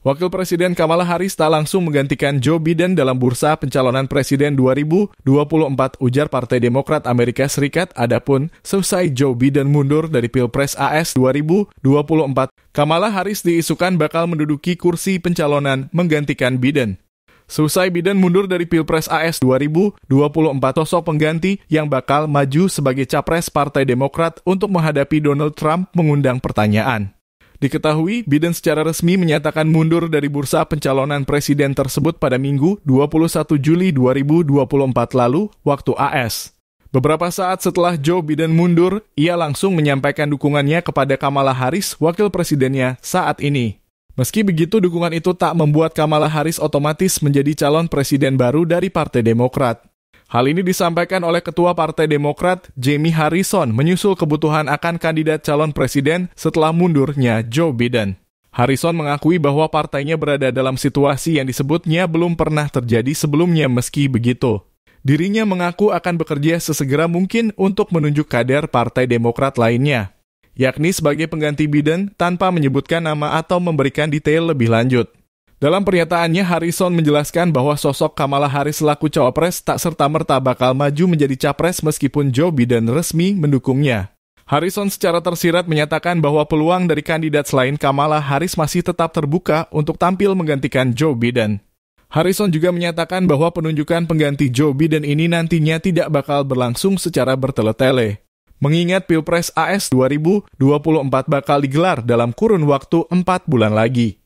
Wakil Presiden Kamala Harris tak langsung menggantikan Joe Biden dalam bursa pencalonan presiden 2024 ujar Partai Demokrat Amerika Serikat. Adapun selesai Joe Biden mundur dari Pilpres AS 2024, Kamala Harris diisukan bakal menduduki kursi pencalonan menggantikan Biden. Selesai Biden mundur dari Pilpres AS 2024 sosok pengganti yang bakal maju sebagai capres Partai Demokrat untuk menghadapi Donald Trump mengundang pertanyaan. Diketahui, Biden secara resmi menyatakan mundur dari bursa pencalonan presiden tersebut pada Minggu 21 Juli 2024 lalu waktu AS. Beberapa saat setelah Joe Biden mundur, ia langsung menyampaikan dukungannya kepada Kamala Harris, wakil presidennya, saat ini. Meski begitu, dukungan itu tak membuat Kamala Harris otomatis menjadi calon presiden baru dari Partai Demokrat. Hal ini disampaikan oleh Ketua Partai Demokrat, Jamie Harrison, menyusul kebutuhan akan kandidat calon presiden setelah mundurnya Joe Biden. Harrison mengakui bahwa partainya berada dalam situasi yang disebutnya belum pernah terjadi sebelumnya meski begitu. Dirinya mengaku akan bekerja sesegera mungkin untuk menunjuk kader Partai Demokrat lainnya, yakni sebagai pengganti Biden tanpa menyebutkan nama atau memberikan detail lebih lanjut. Dalam pernyataannya, Harrison menjelaskan bahwa sosok Kamala Harris selaku cawapres tak serta-merta bakal maju menjadi capres meskipun Joe Biden resmi mendukungnya. Harrison secara tersirat menyatakan bahwa peluang dari kandidat selain Kamala Harris masih tetap terbuka untuk tampil menggantikan Joe Biden. Harrison juga menyatakan bahwa penunjukan pengganti Joe Biden ini nantinya tidak bakal berlangsung secara bertele-tele. Mengingat Pilpres AS 2024 bakal digelar dalam kurun waktu 4 bulan lagi.